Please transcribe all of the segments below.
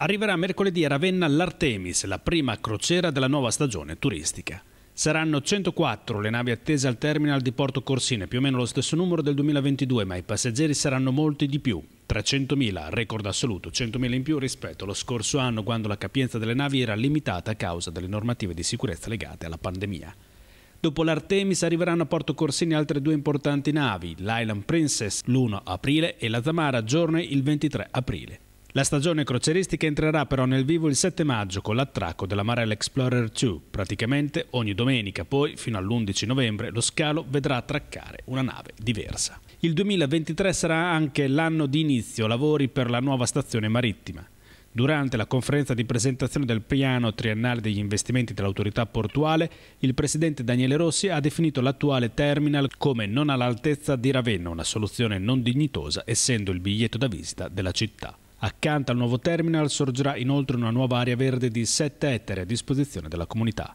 Arriverà mercoledì a Ravenna l'Artemis, la prima crociera della nuova stagione turistica. Saranno 104 le navi attese al terminal di Porto Corsine, più o meno lo stesso numero del 2022, ma i passeggeri saranno molti di più. 300.000, record assoluto, 100.000 in più rispetto allo scorso anno quando la capienza delle navi era limitata a causa delle normative di sicurezza legate alla pandemia. Dopo l'Artemis arriveranno a Porto Corsini altre due importanti navi, l'Island Princess l'1 aprile e la Zamara Giorne il 23 aprile. La stagione croceristica entrerà però nel vivo il 7 maggio con l'attracco della Marella Explorer 2. Praticamente ogni domenica, poi fino all'11 novembre, lo scalo vedrà attraccare una nave diversa. Il 2023 sarà anche l'anno di inizio lavori per la nuova stazione marittima. Durante la conferenza di presentazione del piano triennale degli investimenti dell'autorità portuale, il presidente Daniele Rossi ha definito l'attuale terminal come non all'altezza di Ravenna, una soluzione non dignitosa essendo il biglietto da visita della città. Accanto al nuovo terminal sorgerà inoltre una nuova area verde di 7 ettari a disposizione della comunità.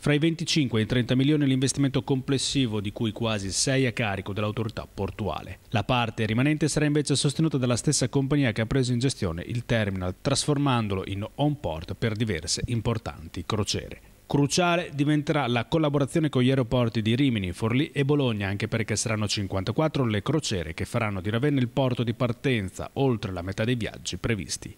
Fra i 25 e i 30 milioni l'investimento complessivo, di cui quasi 6 a carico dell'autorità portuale. La parte rimanente sarà invece sostenuta dalla stessa compagnia che ha preso in gestione il terminal, trasformandolo in on-port per diverse importanti crociere. Cruciale diventerà la collaborazione con gli aeroporti di Rimini, Forlì e Bologna, anche perché saranno 54 le crociere che faranno di Ravenna il porto di partenza, oltre la metà dei viaggi previsti.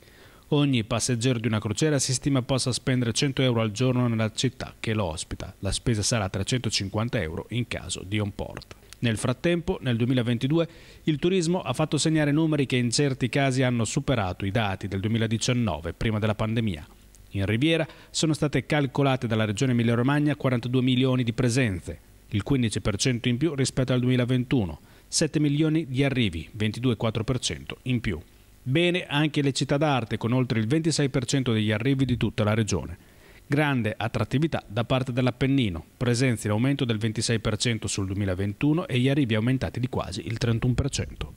Ogni passeggero di una crociera si stima possa spendere 100 euro al giorno nella città che lo ospita. La spesa sarà 350 euro in caso di on port. Nel frattempo, nel 2022, il turismo ha fatto segnare numeri che in certi casi hanno superato i dati del 2019, prima della pandemia. In Riviera sono state calcolate dalla Regione Emilia-Romagna 42 milioni di presenze, il 15% in più rispetto al 2021, 7 milioni di arrivi, 22,4% in più. Bene anche le città d'arte con oltre il 26% degli arrivi di tutta la regione. Grande attrattività da parte dell'Appennino, presenze in aumento del 26% sul 2021 e gli arrivi aumentati di quasi il 31%.